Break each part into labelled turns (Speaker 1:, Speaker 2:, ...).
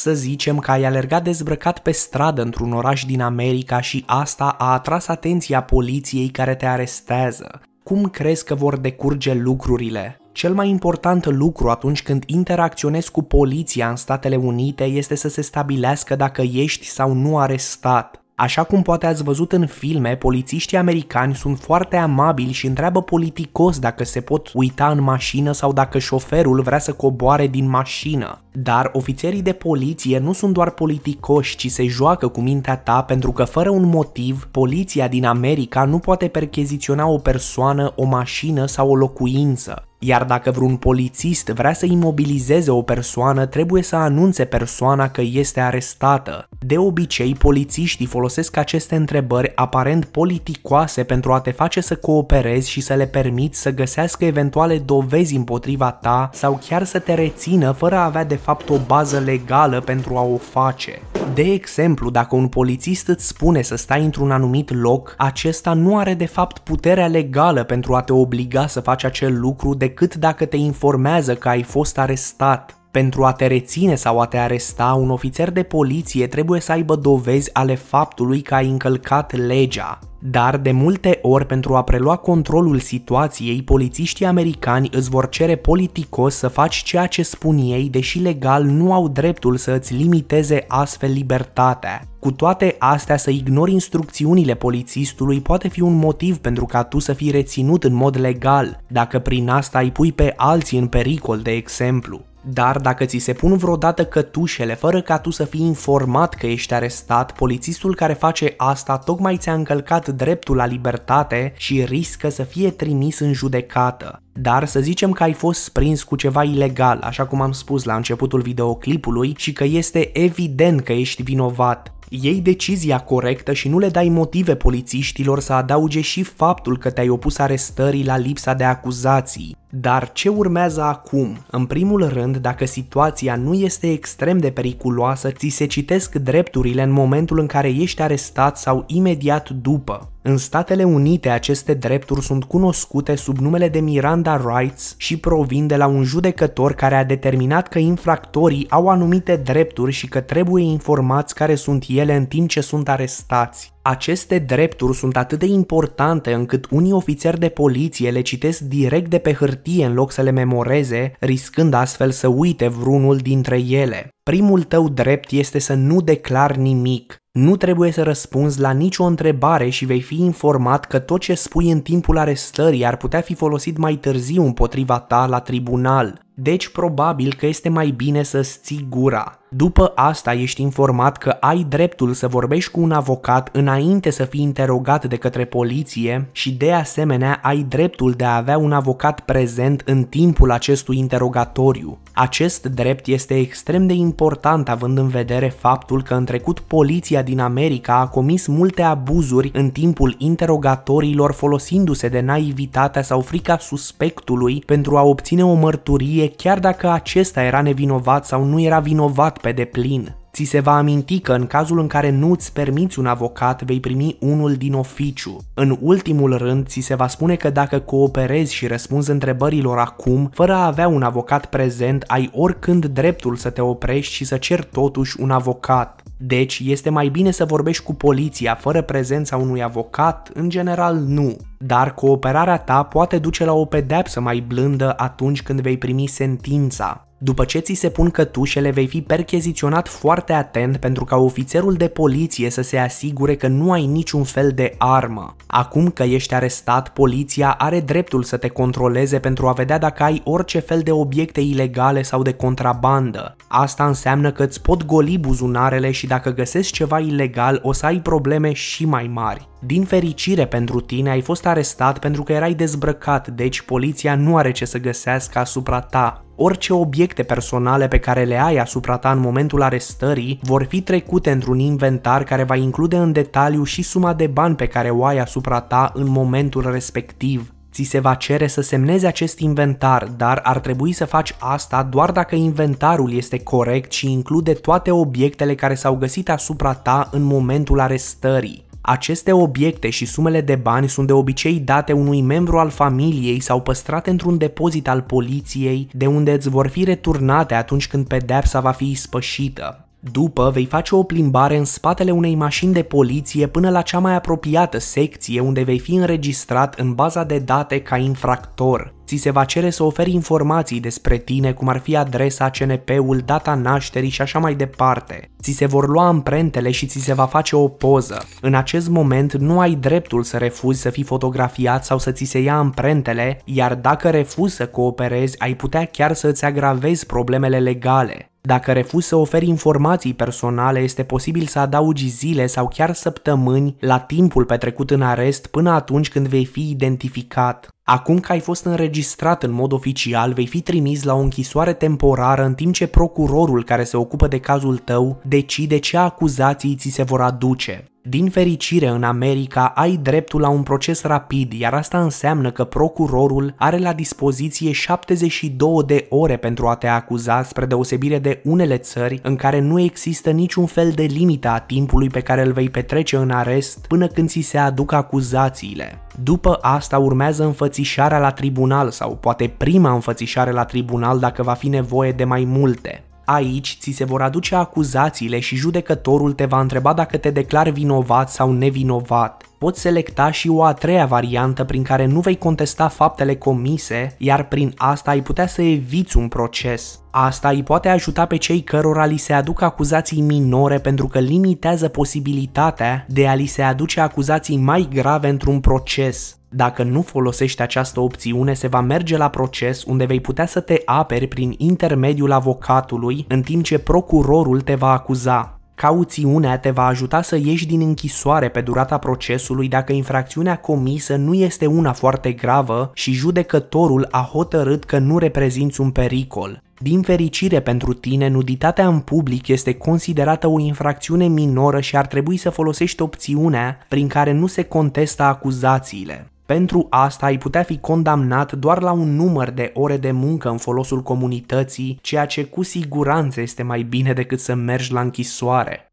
Speaker 1: Să zicem că ai alergat dezbrăcat pe stradă într-un oraș din America și asta a atras atenția poliției care te arestează. Cum crezi că vor decurge lucrurile? Cel mai important lucru atunci când interacționezi cu poliția în Statele Unite este să se stabilească dacă ești sau nu arestat. Așa cum poate ați văzut în filme, polițiștii americani sunt foarte amabili și întreabă politicos dacă se pot uita în mașină sau dacă șoferul vrea să coboare din mașină. Dar ofițerii de poliție nu sunt doar politicoși, ci se joacă cu mintea ta pentru că fără un motiv, poliția din America nu poate percheziționa o persoană, o mașină sau o locuință. Iar dacă vreun polițist vrea să imobilizeze o persoană, trebuie să anunțe persoana că este arestată. De obicei, polițiștii folosesc aceste întrebări aparent politicoase pentru a te face să cooperezi și să le permiți să găsească eventuale dovezi împotriva ta sau chiar să te rețină fără a avea de fapt o bază legală pentru a o face. De exemplu, dacă un polițist îți spune să stai într-un anumit loc, acesta nu are de fapt puterea legală pentru a te obliga să faci acel lucru decât dacă te informează că ai fost arestat. Pentru a te reține sau a te aresta, un ofițer de poliție trebuie să aibă dovezi ale faptului că ai încălcat legea. Dar de multe ori, pentru a prelua controlul situației, polițiștii americani îți vor cere politicos să faci ceea ce spun ei, deși legal nu au dreptul să îți limiteze astfel libertatea. Cu toate astea, să ignori instrucțiunile polițistului poate fi un motiv pentru ca tu să fii reținut în mod legal, dacă prin asta îi pui pe alții în pericol, de exemplu. Dar dacă ți se pun vreodată cătușele fără ca tu să fii informat că ești arestat, polițistul care face asta tocmai ți-a încălcat dreptul la libertate și riscă să fie trimis în judecată. Dar să zicem că ai fost prins cu ceva ilegal, așa cum am spus la începutul videoclipului, și că este evident că ești vinovat. ei decizia corectă și nu le dai motive polițiștilor să adauge și faptul că te-ai opus arestării la lipsa de acuzații. Dar ce urmează acum? În primul rând, dacă situația nu este extrem de periculoasă, ți se citesc drepturile în momentul în care ești arestat sau imediat după. În Statele Unite, aceste drepturi sunt cunoscute sub numele de Miranda Rights și provin de la un judecător care a determinat că infractorii au anumite drepturi și că trebuie informați care sunt ele în timp ce sunt arestați. Aceste drepturi sunt atât de importante încât unii ofițeri de poliție le citesc direct de pe hârtie hârtie în loc să le memoreze, riscând astfel să uite vreunul dintre ele. Primul tău drept este să nu declari nimic. Nu trebuie să răspunzi la nicio întrebare și vei fi informat că tot ce spui în timpul arestării ar putea fi folosit mai târziu împotriva ta la tribunal. Deci probabil că este mai bine să ții gura. După asta ești informat că ai dreptul să vorbești cu un avocat înainte să fii interogat de către poliție și de asemenea ai dreptul de a avea un avocat prezent în timpul acestui interogatoriu. Acest drept este extrem de important având în vedere faptul că în trecut poliția din America a comis multe abuzuri în timpul interogatoriilor folosindu-se de naivitatea sau frica suspectului pentru a obține o mărturie chiar dacă acesta era nevinovat sau nu era vinovat pe deplin. Ți se va aminti că în cazul în care nu îți permiți un avocat, vei primi unul din oficiu. În ultimul rând, ți se va spune că dacă cooperezi și răspunzi întrebărilor acum, fără a avea un avocat prezent, ai oricând dreptul să te oprești și să ceri totuși un avocat. Deci, este mai bine să vorbești cu poliția fără prezența unui avocat? În general, nu. Dar cooperarea ta poate duce la o pedeapsă mai blândă atunci când vei primi sentința. După ce ți se pun cătușele, vei fi percheziționat foarte atent pentru ca ofițerul de poliție să se asigure că nu ai niciun fel de armă. Acum că ești arestat, poliția are dreptul să te controleze pentru a vedea dacă ai orice fel de obiecte ilegale sau de contrabandă. Asta înseamnă că îți pot goli buzunarele și dacă găsești ceva ilegal o să ai probleme și mai mari. Din fericire pentru tine ai fost arestat pentru că erai dezbrăcat, deci poliția nu are ce să găsească asupra ta. Orice obiecte personale pe care le ai asupra ta în momentul arestării vor fi trecute într-un inventar care va include în detaliu și suma de bani pe care o ai asupra ta în momentul respectiv. Ți se va cere să semnezi acest inventar, dar ar trebui să faci asta doar dacă inventarul este corect și include toate obiectele care s-au găsit asupra ta în momentul arestării. Aceste obiecte și sumele de bani sunt de obicei date unui membru al familiei sau păstrate într-un depozit al poliției, de unde îți vor fi returnate atunci când pedepsa va fi ispășită. După, vei face o plimbare în spatele unei mașini de poliție până la cea mai apropiată secție unde vei fi înregistrat în baza de date ca infractor. Ți se va cere să oferi informații despre tine, cum ar fi adresa, CNP-ul, data nașterii și așa mai departe. Ți se vor lua amprentele și ți se va face o poză. În acest moment nu ai dreptul să refuzi să fii fotografiat sau să ți se ia amprentele, iar dacă refuzi să cooperezi, ai putea chiar să îți agravezi problemele legale. Dacă refuz să oferi informații personale, este posibil să adaugi zile sau chiar săptămâni la timpul petrecut în arest până atunci când vei fi identificat. Acum că ai fost înregistrat în mod oficial, vei fi trimis la o închisoare temporară în timp ce procurorul care se ocupă de cazul tău decide ce acuzații ți se vor aduce. Din fericire, în America ai dreptul la un proces rapid, iar asta înseamnă că procurorul are la dispoziție 72 de ore pentru a te acuza, spre deosebire de unele țări în care nu există niciun fel de limită a timpului pe care îl vei petrece în arest până când ți se aduc acuzațiile. După asta urmează înfățișarea înfățișarea la tribunal sau poate prima înfățișare la tribunal dacă va fi nevoie de mai multe. Aici ți se vor aduce acuzațiile și judecătorul te va întreba dacă te declar vinovat sau nevinovat. Poți selecta și o a treia variantă prin care nu vei contesta faptele comise, iar prin asta ai putea să eviți un proces. Asta îi poate ajuta pe cei cărora li se aduc acuzații minore pentru că limitează posibilitatea de a li se aduce acuzații mai grave într-un proces. Dacă nu folosești această opțiune, se va merge la proces unde vei putea să te aperi prin intermediul avocatului în timp ce procurorul te va acuza. Cauțiunea te va ajuta să ieși din închisoare pe durata procesului dacă infracțiunea comisă nu este una foarte gravă și judecătorul a hotărât că nu reprezinți un pericol. Din fericire pentru tine, nuditatea în public este considerată o infracțiune minoră și ar trebui să folosești opțiunea prin care nu se contestă acuzațiile. Pentru asta ai putea fi condamnat doar la un număr de ore de muncă în folosul comunității, ceea ce cu siguranță este mai bine decât să mergi la închisoare.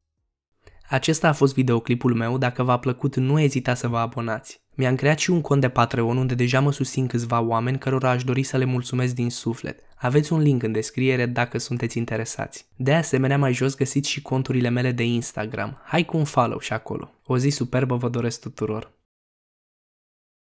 Speaker 1: Acesta a fost videoclipul meu, dacă v-a plăcut nu ezita să vă abonați. Mi-am creat și un cont de Patreon unde deja mă susțin câțiva oameni cărora aș dori să le mulțumesc din suflet. Aveți un link în descriere dacă sunteți interesați. De asemenea, mai jos găsiți și conturile mele de Instagram. Hai cu un follow și acolo. O zi superbă vă doresc tuturor!